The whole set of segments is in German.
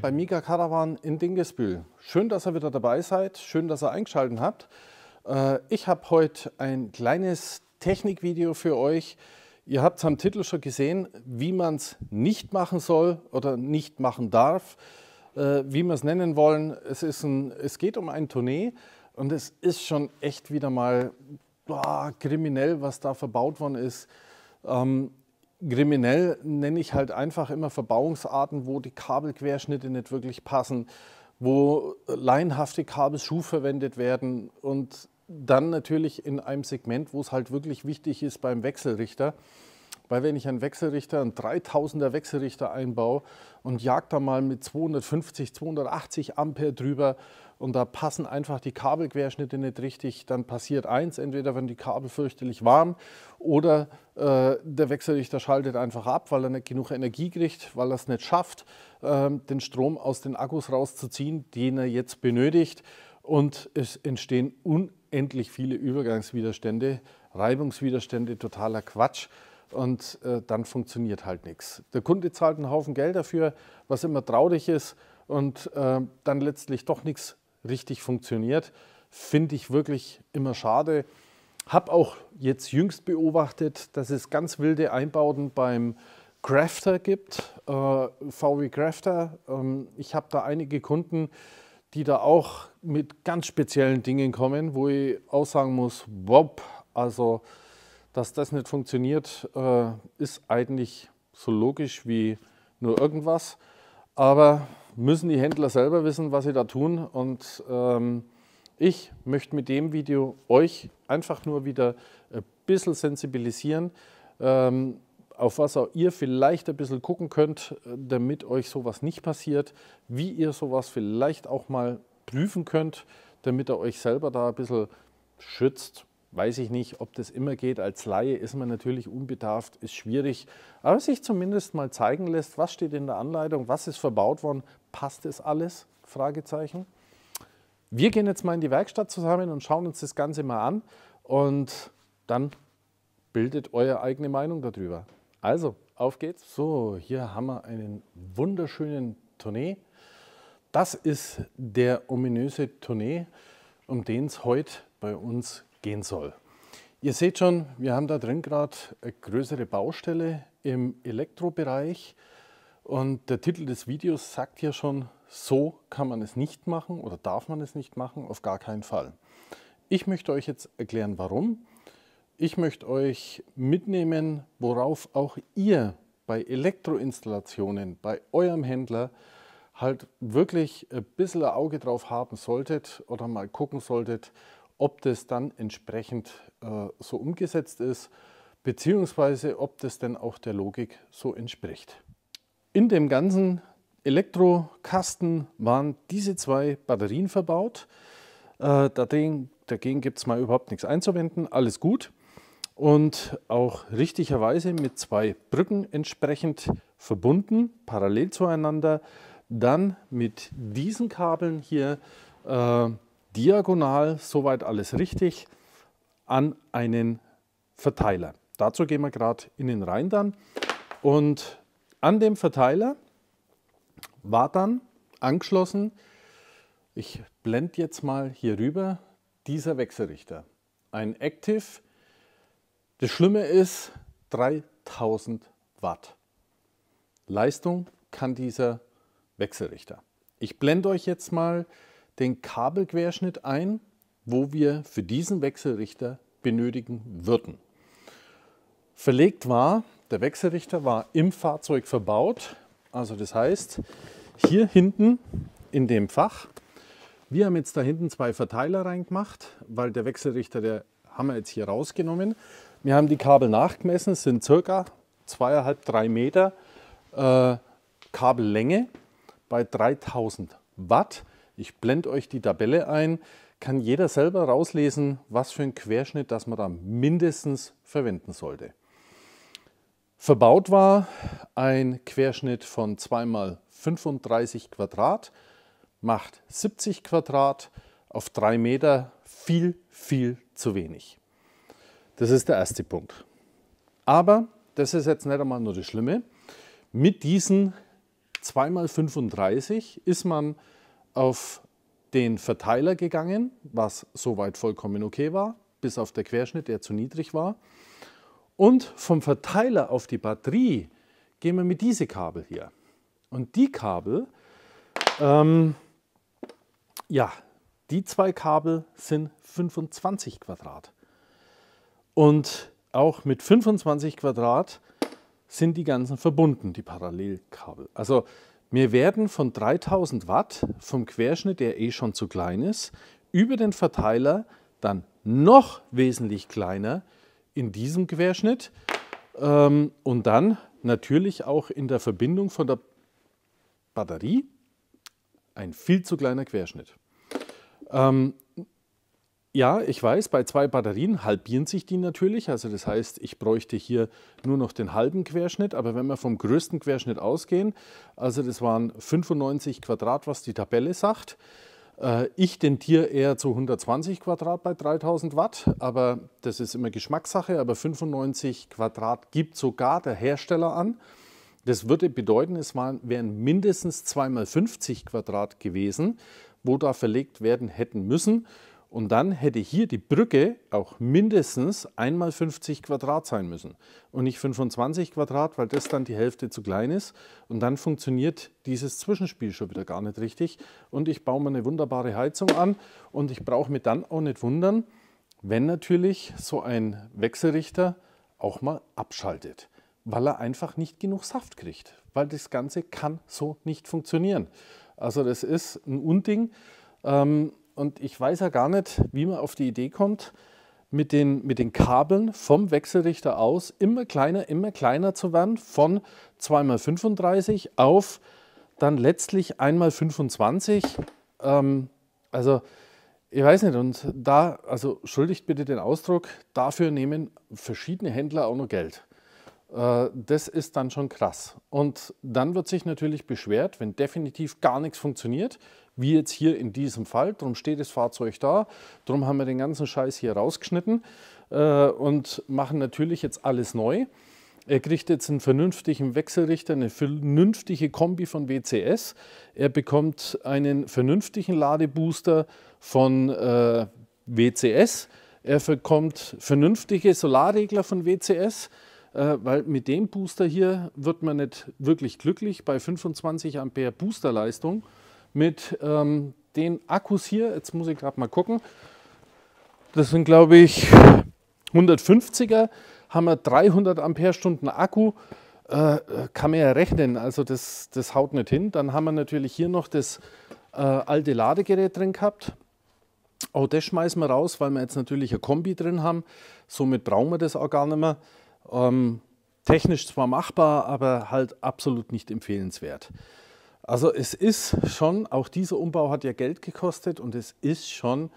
bei Mika Caravan in Dingesbühl. Schön, dass ihr wieder dabei seid, schön, dass ihr eingeschaltet habt. Äh, ich habe heute ein kleines Technikvideo für euch. Ihr habt es am Titel schon gesehen, wie man es nicht machen soll oder nicht machen darf, äh, wie wir es nennen wollen. Es, ist ein, es geht um ein Tournee und es ist schon echt wieder mal boah, kriminell, was da verbaut worden ist. Ähm, kriminell nenne ich halt einfach immer Verbauungsarten, wo die Kabelquerschnitte nicht wirklich passen, wo leinhafte Kabelschuh verwendet werden und dann natürlich in einem Segment, wo es halt wirklich wichtig ist beim Wechselrichter. Weil wenn ich einen Wechselrichter, einen 3000er Wechselrichter einbaue und jag da mal mit 250, 280 Ampere drüber und da passen einfach die Kabelquerschnitte nicht richtig, dann passiert eins, entweder werden die Kabel fürchterlich warm oder äh, der Wechselrichter schaltet einfach ab, weil er nicht genug Energie kriegt, weil er es nicht schafft, äh, den Strom aus den Akkus rauszuziehen, den er jetzt benötigt und es entstehen unendlich unendlich viele Übergangswiderstände, Reibungswiderstände, totaler Quatsch. Und äh, dann funktioniert halt nichts. Der Kunde zahlt einen Haufen Geld dafür, was immer traurig ist und äh, dann letztlich doch nichts richtig funktioniert. Finde ich wirklich immer schade. Habe auch jetzt jüngst beobachtet, dass es ganz wilde Einbauten beim Crafter gibt, äh, VW Crafter. Ähm, ich habe da einige Kunden, die da auch mit ganz speziellen Dingen kommen, wo ich auch sagen muss, wop, also dass das nicht funktioniert, äh, ist eigentlich so logisch wie nur irgendwas. Aber müssen die Händler selber wissen, was sie da tun. Und ähm, ich möchte mit dem Video euch einfach nur wieder ein bisschen sensibilisieren, ähm, auf was auch ihr vielleicht ein bisschen gucken könnt, äh, damit euch sowas nicht passiert, wie ihr sowas vielleicht auch mal prüfen könnt, damit ihr euch selber da ein bisschen schützt. Weiß ich nicht, ob das immer geht. Als Laie ist man natürlich unbedarft, ist schwierig. Aber sich zumindest mal zeigen lässt, was steht in der Anleitung, was ist verbaut worden, passt es alles? Fragezeichen. Wir gehen jetzt mal in die Werkstatt zusammen und schauen uns das Ganze mal an und dann bildet eure eigene Meinung darüber. Also, auf geht's. So, hier haben wir einen wunderschönen Tournee. Das ist der ominöse Tournee, um den es heute bei uns gehen soll. Ihr seht schon, wir haben da drin gerade eine größere Baustelle im Elektrobereich. Und der Titel des Videos sagt ja schon, so kann man es nicht machen oder darf man es nicht machen, auf gar keinen Fall. Ich möchte euch jetzt erklären, warum. Ich möchte euch mitnehmen, worauf auch ihr bei Elektroinstallationen, bei eurem Händler halt wirklich ein bisschen ein Auge drauf haben solltet oder mal gucken solltet, ob das dann entsprechend äh, so umgesetzt ist, beziehungsweise ob das denn auch der Logik so entspricht. In dem ganzen Elektrokasten waren diese zwei Batterien verbaut. Äh, dagegen dagegen gibt es mal überhaupt nichts einzuwenden, alles gut und auch richtigerweise mit zwei Brücken entsprechend verbunden, parallel zueinander. Dann mit diesen Kabeln hier äh, diagonal, soweit alles richtig, an einen Verteiler. Dazu gehen wir gerade in den Rhein dann. Und an dem Verteiler war dann angeschlossen, ich blende jetzt mal hier rüber, dieser Wechselrichter. Ein Active das Schlimme ist 3000 Watt. Leistung kann dieser Wechselrichter. Ich blende euch jetzt mal den Kabelquerschnitt ein, wo wir für diesen Wechselrichter benötigen würden. Verlegt war, der Wechselrichter war im Fahrzeug verbaut. Also das heißt, hier hinten in dem Fach, wir haben jetzt da hinten zwei Verteiler reingemacht, weil der Wechselrichter, der haben wir jetzt hier rausgenommen. Wir haben die Kabel nachgemessen, sind circa zweieinhalb, drei Meter äh, Kabellänge bei 3000 Watt. Ich blende euch die Tabelle ein, kann jeder selber rauslesen, was für ein Querschnitt das man da mindestens verwenden sollte. Verbaut war ein Querschnitt von 2 x 35 Quadrat, macht 70 Quadrat auf 3 Meter viel, viel zu wenig. Das ist der erste Punkt. Aber das ist jetzt nicht einmal nur das Schlimme. Mit diesen 2x35 ist man auf den Verteiler gegangen, was soweit vollkommen okay war, bis auf der Querschnitt, der zu niedrig war. Und vom Verteiler auf die Batterie gehen wir mit diese Kabel hier. Und die Kabel, ähm, ja, die zwei Kabel sind 25 Quadrat. Und auch mit 25 Quadrat sind die ganzen verbunden, die Parallelkabel. Also mir werden von 3000 Watt vom Querschnitt, der eh schon zu klein ist, über den Verteiler dann noch wesentlich kleiner in diesem Querschnitt ähm, und dann natürlich auch in der Verbindung von der Batterie ein viel zu kleiner Querschnitt. Ähm, ja, ich weiß, bei zwei Batterien halbieren sich die natürlich. Also das heißt, ich bräuchte hier nur noch den halben Querschnitt. Aber wenn wir vom größten Querschnitt ausgehen, also das waren 95 Quadrat, was die Tabelle sagt. Äh, ich tendiere eher zu 120 Quadrat bei 3000 Watt, aber das ist immer Geschmackssache. Aber 95 Quadrat gibt sogar der Hersteller an. Das würde bedeuten, es waren, wären mindestens 2 mal 50 Quadrat gewesen, wo da verlegt werden hätten müssen. Und dann hätte hier die Brücke auch mindestens einmal 50 Quadrat sein müssen und nicht 25 Quadrat, weil das dann die Hälfte zu klein ist. Und dann funktioniert dieses Zwischenspiel schon wieder gar nicht richtig. Und ich baue mir eine wunderbare Heizung an und ich brauche mir dann auch nicht wundern, wenn natürlich so ein Wechselrichter auch mal abschaltet, weil er einfach nicht genug Saft kriegt, weil das Ganze kann so nicht funktionieren. Also das ist ein Unding. Ähm, und ich weiß ja gar nicht, wie man auf die Idee kommt, mit den, mit den Kabeln vom Wechselrichter aus immer kleiner, immer kleiner zu werden, von 2x35 auf dann letztlich 1x25. Ähm, also ich weiß nicht, und da, also schuldigt bitte den Ausdruck, dafür nehmen verschiedene Händler auch noch Geld. Äh, das ist dann schon krass. Und dann wird sich natürlich beschwert, wenn definitiv gar nichts funktioniert, wie jetzt hier in diesem Fall. Darum steht das Fahrzeug da, darum haben wir den ganzen Scheiß hier rausgeschnitten äh, und machen natürlich jetzt alles neu. Er kriegt jetzt einen vernünftigen Wechselrichter, eine vernünftige Kombi von WCS. Er bekommt einen vernünftigen Ladebooster von äh, WCS. Er bekommt vernünftige Solarregler von WCS, äh, weil mit dem Booster hier wird man nicht wirklich glücklich bei 25 Ampere Boosterleistung mit ähm, den Akkus hier. Jetzt muss ich gerade mal gucken. Das sind, glaube ich, 150er. Haben wir 300 Amperestunden Akku. Äh, äh, kann man ja rechnen. Also das, das haut nicht hin. Dann haben wir natürlich hier noch das äh, alte Ladegerät drin gehabt. Auch das schmeißen wir raus, weil wir jetzt natürlich ein Kombi drin haben. Somit brauchen wir das auch gar nicht mehr. Ähm, technisch zwar machbar, aber halt absolut nicht empfehlenswert. Also es ist schon, auch dieser Umbau hat ja Geld gekostet und es ist schon,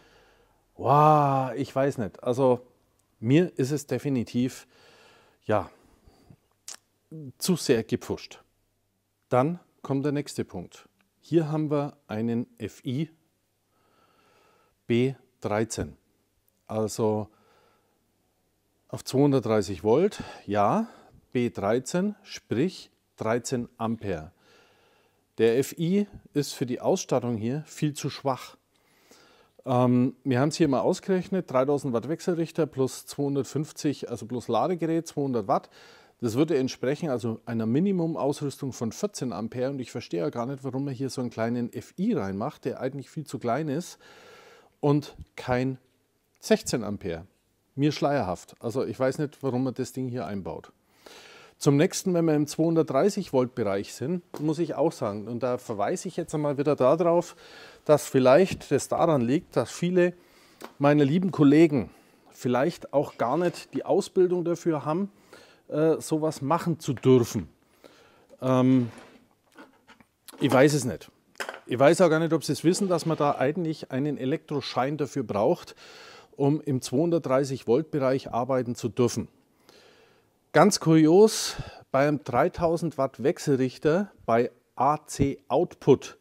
wow, ich weiß nicht. Also mir ist es definitiv, ja, zu sehr gepfuscht. Dann kommt der nächste Punkt. Hier haben wir einen FI B13. Also auf 230 Volt, ja, B13, sprich 13 Ampere. Der FI ist für die Ausstattung hier viel zu schwach. Ähm, wir haben es hier mal ausgerechnet, 3000 Watt Wechselrichter plus 250, also plus Ladegerät 200 Watt. Das würde entsprechen also einer Minimumausrüstung von 14 Ampere und ich verstehe ja gar nicht, warum man hier so einen kleinen FI reinmacht, der eigentlich viel zu klein ist und kein 16 Ampere. Mir schleierhaft. Also ich weiß nicht, warum man das Ding hier einbaut. Zum nächsten, wenn wir im 230 Volt Bereich sind, muss ich auch sagen, und da verweise ich jetzt einmal wieder darauf, dass vielleicht das daran liegt, dass viele meiner lieben Kollegen vielleicht auch gar nicht die Ausbildung dafür haben, äh, sowas machen zu dürfen. Ähm, ich weiß es nicht. Ich weiß auch gar nicht, ob Sie es wissen, dass man da eigentlich einen Elektroschein dafür braucht, um im 230 Volt Bereich arbeiten zu dürfen. Ganz kurios, beim 3000 Watt Wechselrichter bei AC Output.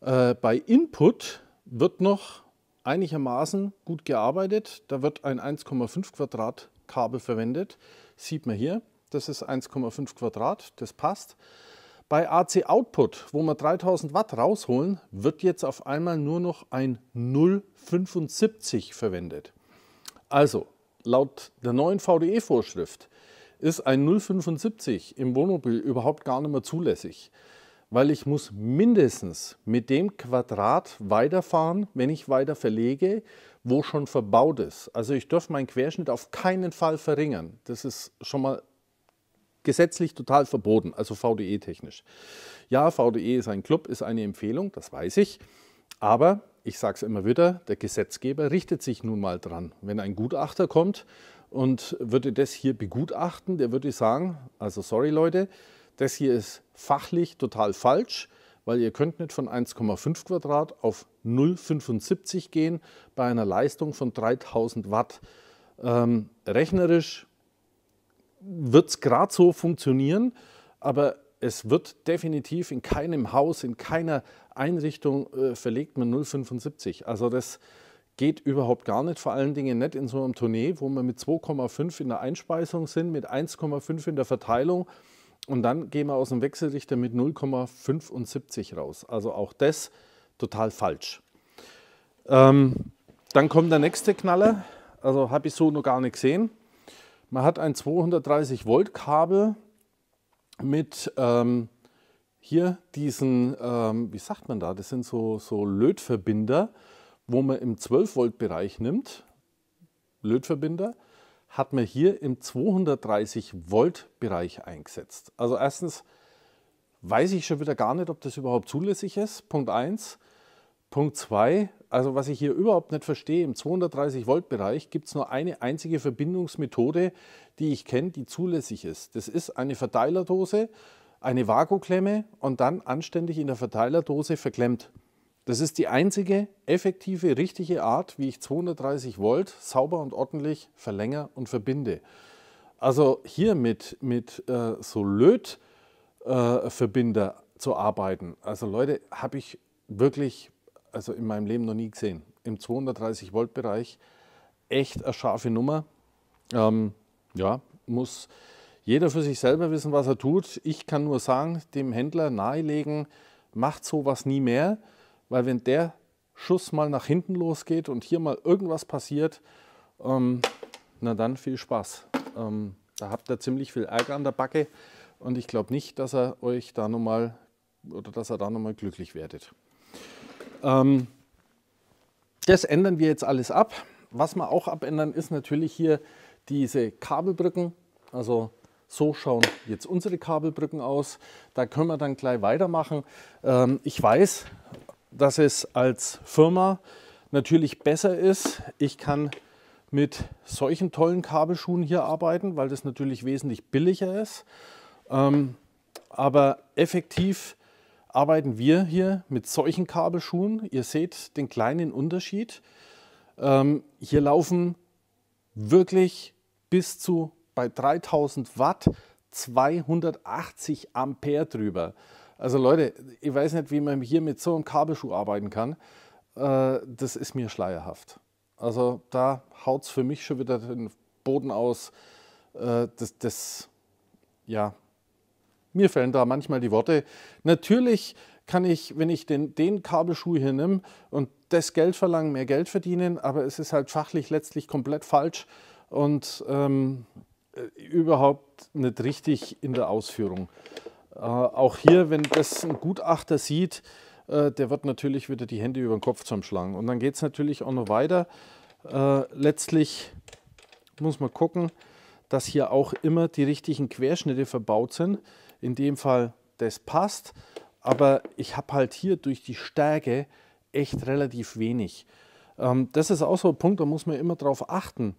Äh, bei Input wird noch einigermaßen gut gearbeitet. Da wird ein 1,5 Quadrat Kabel verwendet. Sieht man hier, das ist 1,5 Quadrat, das passt. Bei AC Output, wo wir 3000 Watt rausholen, wird jetzt auf einmal nur noch ein 0,75 verwendet. Also, laut der neuen VDE-Vorschrift ist ein 075 im Wohnmobil überhaupt gar nicht mehr zulässig, weil ich muss mindestens mit dem Quadrat weiterfahren, wenn ich weiter verlege, wo schon verbaut ist. Also ich darf meinen Querschnitt auf keinen Fall verringern. Das ist schon mal gesetzlich total verboten, also VDE technisch. Ja, VDE ist ein Club, ist eine Empfehlung, das weiß ich. Aber ich sage es immer wieder, der Gesetzgeber richtet sich nun mal dran. Wenn ein Gutachter kommt und würde das hier begutachten, der würde sagen, also sorry Leute, das hier ist fachlich total falsch, weil ihr könnt nicht von 1,5 Quadrat auf 0,75 gehen bei einer Leistung von 3000 Watt. Ähm, rechnerisch wird es gerade so funktionieren, aber es wird definitiv in keinem Haus, in keiner Einrichtung äh, verlegt man 0,75. Also das geht überhaupt gar nicht, vor allen Dingen nicht in so einem Tournee, wo wir mit 2,5 in der Einspeisung sind, mit 1,5 in der Verteilung und dann gehen wir aus dem Wechselrichter mit 0,75 raus. Also auch das total falsch. Ähm, dann kommt der nächste Knaller, also habe ich so noch gar nicht gesehen. Man hat ein 230 Volt Kabel mit ähm, hier diesen, ähm, wie sagt man da, das sind so, so Lötverbinder, wo man im 12-Volt-Bereich nimmt, Lötverbinder, hat man hier im 230-Volt-Bereich eingesetzt. Also erstens weiß ich schon wieder gar nicht, ob das überhaupt zulässig ist, Punkt 1. Punkt 2, also was ich hier überhaupt nicht verstehe, im 230-Volt-Bereich gibt es nur eine einzige Verbindungsmethode, die ich kenne, die zulässig ist. Das ist eine Verteilerdose, eine Vakuklemme und dann anständig in der Verteilerdose verklemmt. Das ist die einzige effektive, richtige Art, wie ich 230 Volt sauber und ordentlich verlängere und verbinde. Also hier mit, mit äh, so Lötverbinder äh, zu arbeiten, also Leute, habe ich wirklich also in meinem Leben noch nie gesehen. Im 230 Volt Bereich echt eine scharfe Nummer. Ähm, ja, muss jeder für sich selber wissen, was er tut. Ich kann nur sagen, dem Händler nahelegen, macht sowas nie mehr weil wenn der Schuss mal nach hinten losgeht und hier mal irgendwas passiert, ähm, na dann viel Spaß. Ähm, da habt ihr ziemlich viel Ärger an der Backe und ich glaube nicht, dass er euch da nochmal oder dass er da nochmal glücklich werdet. Ähm, das ändern wir jetzt alles ab. Was wir auch abändern, ist natürlich hier diese Kabelbrücken. Also so schauen jetzt unsere Kabelbrücken aus. Da können wir dann gleich weitermachen. Ähm, ich weiß, dass es als Firma natürlich besser ist. Ich kann mit solchen tollen Kabelschuhen hier arbeiten, weil das natürlich wesentlich billiger ist. Ähm, aber effektiv arbeiten wir hier mit solchen Kabelschuhen. Ihr seht den kleinen Unterschied. Ähm, hier laufen wirklich bis zu bei 3000 Watt 280 Ampere drüber. Also Leute, ich weiß nicht, wie man hier mit so einem Kabelschuh arbeiten kann. Äh, das ist mir schleierhaft. Also da haut es für mich schon wieder den Boden aus. Äh, das, das, ja, mir fällen da manchmal die Worte. Natürlich kann ich, wenn ich den, den Kabelschuh hier nehme und das Geld verlangen, mehr Geld verdienen, aber es ist halt fachlich letztlich komplett falsch und ähm, äh, überhaupt nicht richtig in der Ausführung. Äh, auch hier, wenn das ein Gutachter sieht, äh, der wird natürlich wieder die Hände über den Kopf zusammenschlagen. Und dann geht es natürlich auch noch weiter. Äh, letztlich muss man gucken, dass hier auch immer die richtigen Querschnitte verbaut sind. In dem Fall, das passt. Aber ich habe halt hier durch die Stärke echt relativ wenig. Ähm, das ist auch so ein Punkt, da muss man immer drauf achten.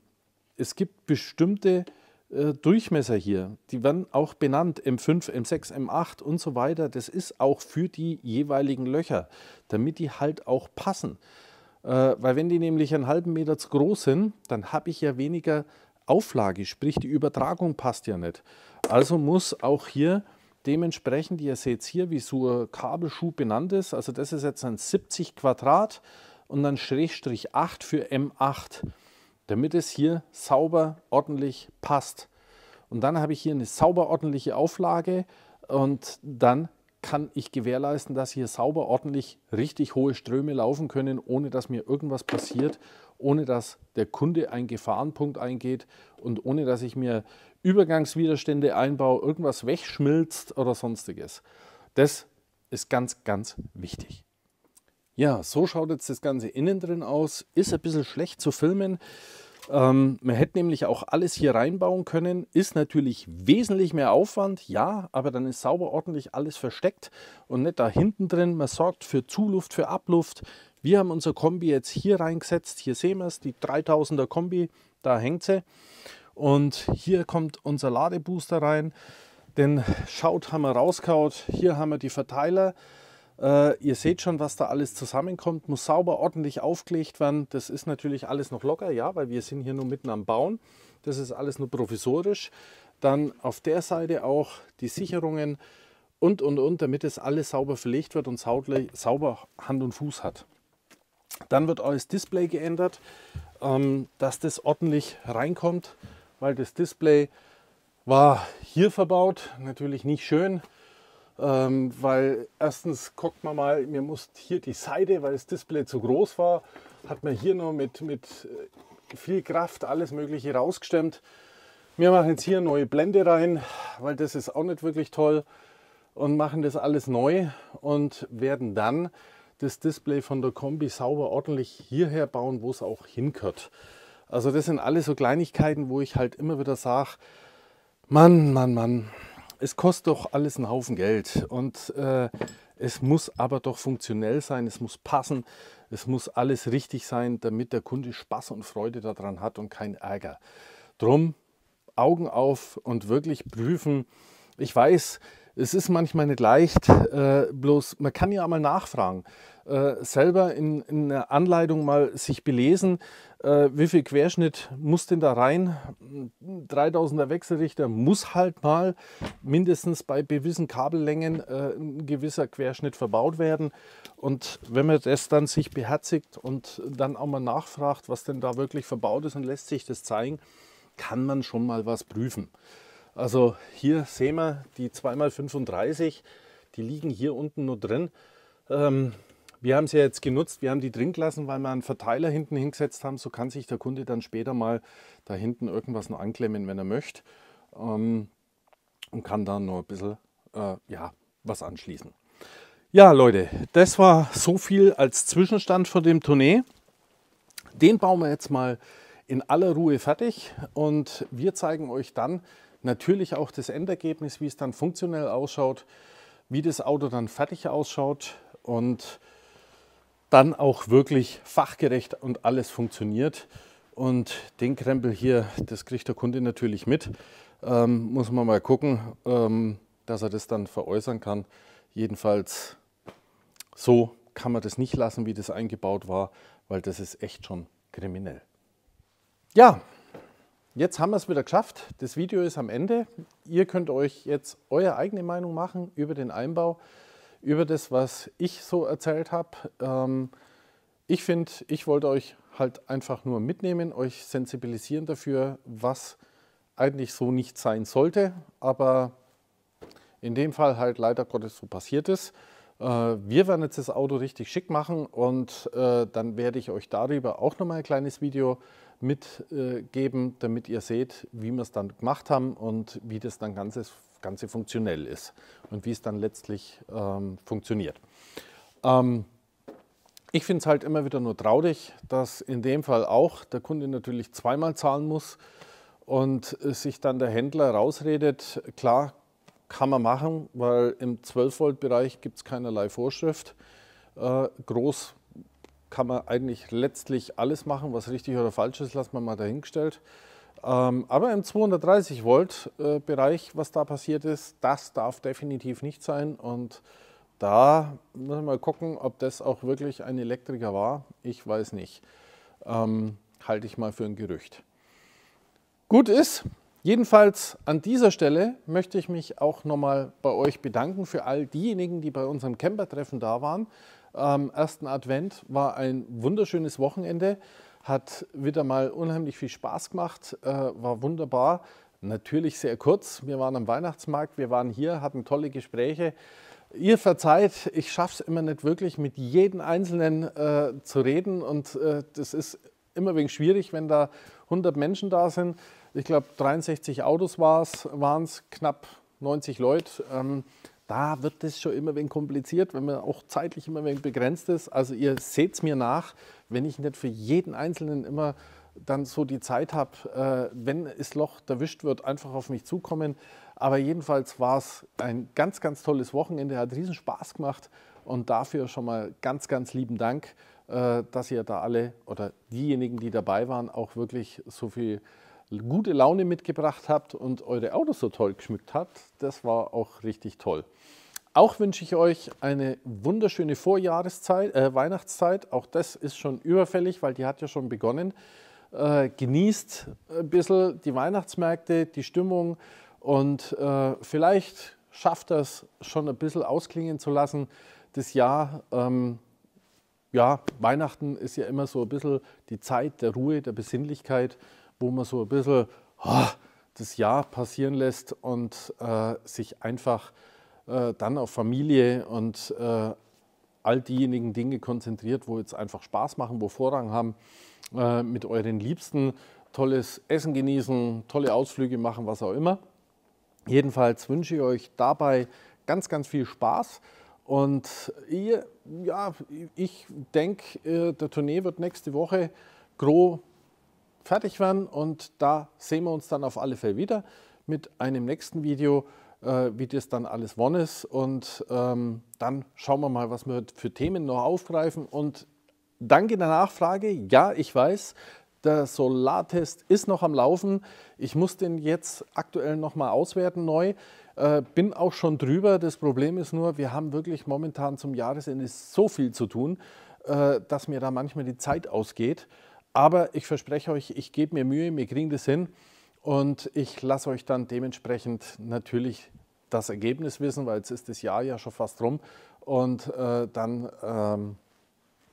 Es gibt bestimmte äh, Durchmesser hier. Die werden auch benannt, M5, M6, M8 und so weiter. Das ist auch für die jeweiligen Löcher, damit die halt auch passen. Äh, weil wenn die nämlich einen halben Meter zu groß sind, dann habe ich ja weniger Auflage, sprich die Übertragung passt ja nicht. Also muss auch hier dementsprechend, ihr seht hier, wie so ein Kabelschuh benannt ist, also das ist jetzt ein 70 Quadrat und dann Schrägstrich 8 für M8 damit es hier sauber, ordentlich passt. Und dann habe ich hier eine sauber ordentliche Auflage und dann kann ich gewährleisten, dass hier sauber ordentlich richtig hohe Ströme laufen können, ohne dass mir irgendwas passiert, ohne dass der Kunde einen Gefahrenpunkt eingeht und ohne dass ich mir Übergangswiderstände einbaue, irgendwas wegschmilzt oder sonstiges. Das ist ganz, ganz wichtig. Ja, so schaut jetzt das Ganze innen drin aus. Ist ein bisschen schlecht zu filmen. Ähm, man hätte nämlich auch alles hier reinbauen können. Ist natürlich wesentlich mehr Aufwand, ja, aber dann ist sauber ordentlich alles versteckt und nicht da hinten drin. Man sorgt für Zuluft, für Abluft. Wir haben unser Kombi jetzt hier reingesetzt. Hier sehen wir es, die 3000er Kombi, da hängt sie. Und hier kommt unser Ladebooster rein. Den Schaut haben wir rausgehaut. Hier haben wir die Verteiler. Äh, ihr seht schon, was da alles zusammenkommt, muss sauber, ordentlich aufgelegt werden. Das ist natürlich alles noch locker, ja, weil wir sind hier nur mitten am Bauen. Das ist alles nur provisorisch. Dann auf der Seite auch die Sicherungen und, und, und, damit es alles sauber verlegt wird und sauber Hand und Fuß hat. Dann wird auch das Display geändert, ähm, dass das ordentlich reinkommt, weil das Display war hier verbaut, natürlich nicht schön. Ähm, weil erstens guckt man mal, mir musste hier die Seite, weil das Display zu groß war, hat man hier nur mit, mit äh, viel Kraft alles Mögliche rausgestemmt. Wir machen jetzt hier neue Blende rein, weil das ist auch nicht wirklich toll und machen das alles neu und werden dann das Display von der Kombi sauber ordentlich hierher bauen, wo es auch hinkört. Also das sind alles so Kleinigkeiten, wo ich halt immer wieder sage, Mann, Mann, Mann, es kostet doch alles einen Haufen Geld und äh, es muss aber doch funktionell sein, es muss passen, es muss alles richtig sein, damit der Kunde Spaß und Freude daran hat und keinen Ärger. Drum Augen auf und wirklich prüfen. Ich weiß, es ist manchmal nicht leicht, äh, bloß man kann ja mal nachfragen. Äh, selber in, in einer Anleitung mal sich belesen, äh, wie viel Querschnitt muss denn da rein? 3000er Wechselrichter muss halt mal mindestens bei gewissen Kabellängen äh, ein gewisser Querschnitt verbaut werden. Und wenn man das dann sich beherzigt und dann auch mal nachfragt, was denn da wirklich verbaut ist und lässt sich das zeigen, kann man schon mal was prüfen. Also hier sehen wir die 2x35, die liegen hier unten nur drin. Ähm, wir haben sie ja jetzt genutzt, wir haben die drin gelassen, weil wir einen Verteiler hinten hingesetzt haben. So kann sich der Kunde dann später mal da hinten irgendwas noch anklemmen, wenn er möchte. Ähm, und kann dann noch ein bisschen äh, ja, was anschließen. Ja, Leute, das war so viel als Zwischenstand von dem Tournee. Den bauen wir jetzt mal in aller Ruhe fertig und wir zeigen euch dann natürlich auch das Endergebnis, wie es dann funktionell ausschaut, wie das Auto dann fertig ausschaut und dann auch wirklich fachgerecht und alles funktioniert. Und den Krempel hier, das kriegt der Kunde natürlich mit. Ähm, muss man mal gucken, ähm, dass er das dann veräußern kann. Jedenfalls so kann man das nicht lassen, wie das eingebaut war, weil das ist echt schon kriminell. Ja, jetzt haben wir es wieder geschafft. Das Video ist am Ende. Ihr könnt euch jetzt eure eigene Meinung machen über den Einbau über das, was ich so erzählt habe. Ähm, ich finde, ich wollte euch halt einfach nur mitnehmen, euch sensibilisieren dafür, was eigentlich so nicht sein sollte, aber in dem Fall halt leider Gottes so passiert ist. Äh, wir werden jetzt das Auto richtig schick machen und äh, dann werde ich euch darüber auch nochmal ein kleines Video mitgeben, äh, damit ihr seht, wie wir es dann gemacht haben und wie das dann Ganzes Ganze funktionell ist und wie es dann letztlich ähm, funktioniert. Ähm, ich finde es halt immer wieder nur traurig, dass in dem Fall auch der Kunde natürlich zweimal zahlen muss und sich dann der Händler rausredet, klar, kann man machen, weil im 12-Volt-Bereich gibt es keinerlei Vorschrift. Äh, groß kann man eigentlich letztlich alles machen, was richtig oder falsch ist, lassen wir mal dahingestellt. Ähm, aber im 230 Volt äh, Bereich, was da passiert ist, das darf definitiv nicht sein. Und da müssen wir mal gucken, ob das auch wirklich ein Elektriker war. Ich weiß nicht. Ähm, halte ich mal für ein Gerücht. Gut ist, jedenfalls an dieser Stelle möchte ich mich auch nochmal bei euch bedanken für all diejenigen, die bei unserem Camper-Treffen da waren. ähm, ersten Advent war ein wunderschönes Wochenende. Hat wieder mal unheimlich viel Spaß gemacht, äh, war wunderbar. Natürlich sehr kurz. Wir waren am Weihnachtsmarkt, wir waren hier, hatten tolle Gespräche. Ihr verzeiht, ich schaffe es immer nicht wirklich, mit jedem Einzelnen äh, zu reden. Und äh, das ist immer wegen schwierig, wenn da 100 Menschen da sind. Ich glaube, 63 Autos waren es, knapp 90 Leute. Ähm, da wird es schon immer ein wenig kompliziert, wenn man auch zeitlich immer ein wenig begrenzt ist. Also ihr seht es mir nach, wenn ich nicht für jeden Einzelnen immer dann so die Zeit habe, äh, wenn das Loch erwischt wird, einfach auf mich zukommen. Aber jedenfalls war es ein ganz, ganz tolles Wochenende, hat riesen Spaß gemacht und dafür schon mal ganz, ganz lieben Dank, äh, dass ihr da alle oder diejenigen, die dabei waren, auch wirklich so viel gute Laune mitgebracht habt und eure Autos so toll geschmückt habt. Das war auch richtig toll. Auch wünsche ich euch eine wunderschöne Vorjahreszeit, äh, Weihnachtszeit. Auch das ist schon überfällig, weil die hat ja schon begonnen. Äh, genießt ein bisschen die Weihnachtsmärkte, die Stimmung und äh, vielleicht schafft das schon ein bisschen ausklingen zu lassen. Das Jahr, ähm, ja, Weihnachten ist ja immer so ein bisschen die Zeit der Ruhe, der Besinnlichkeit wo man so ein bisschen oh, das Jahr passieren lässt und äh, sich einfach äh, dann auf Familie und äh, all diejenigen Dinge konzentriert, wo jetzt einfach Spaß machen, wo Vorrang haben, äh, mit euren Liebsten tolles Essen genießen, tolle Ausflüge machen, was auch immer. Jedenfalls wünsche ich euch dabei ganz, ganz viel Spaß. Und ihr, ja, ich denke, äh, der Tournee wird nächste Woche grob fertig werden und da sehen wir uns dann auf alle Fälle wieder mit einem nächsten Video, äh, wie das dann alles worden ist und ähm, dann schauen wir mal, was wir für Themen noch aufgreifen und danke der Nachfrage, ja, ich weiß, der Solartest ist noch am Laufen. Ich muss den jetzt aktuell nochmal auswerten neu. Äh, bin auch schon drüber. Das Problem ist nur, wir haben wirklich momentan zum Jahresende so viel zu tun, äh, dass mir da manchmal die Zeit ausgeht. Aber ich verspreche euch, ich gebe mir Mühe, wir kriegen das hin und ich lasse euch dann dementsprechend natürlich das Ergebnis wissen, weil jetzt ist das Jahr ja schon fast rum und äh, dann ähm,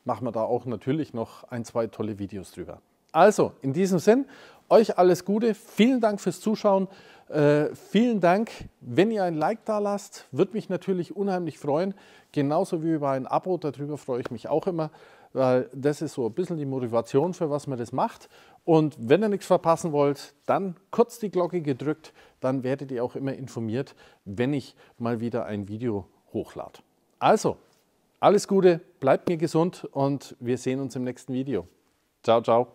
machen wir da auch natürlich noch ein, zwei tolle Videos drüber. Also, in diesem Sinn, euch alles Gute, vielen Dank fürs Zuschauen, äh, vielen Dank, wenn ihr ein Like da lasst, würde mich natürlich unheimlich freuen, genauso wie über ein Abo, darüber freue ich mich auch immer weil das ist so ein bisschen die Motivation, für was man das macht. Und wenn ihr nichts verpassen wollt, dann kurz die Glocke gedrückt, dann werdet ihr auch immer informiert, wenn ich mal wieder ein Video hochlade. Also, alles Gute, bleibt mir gesund und wir sehen uns im nächsten Video. Ciao, ciao.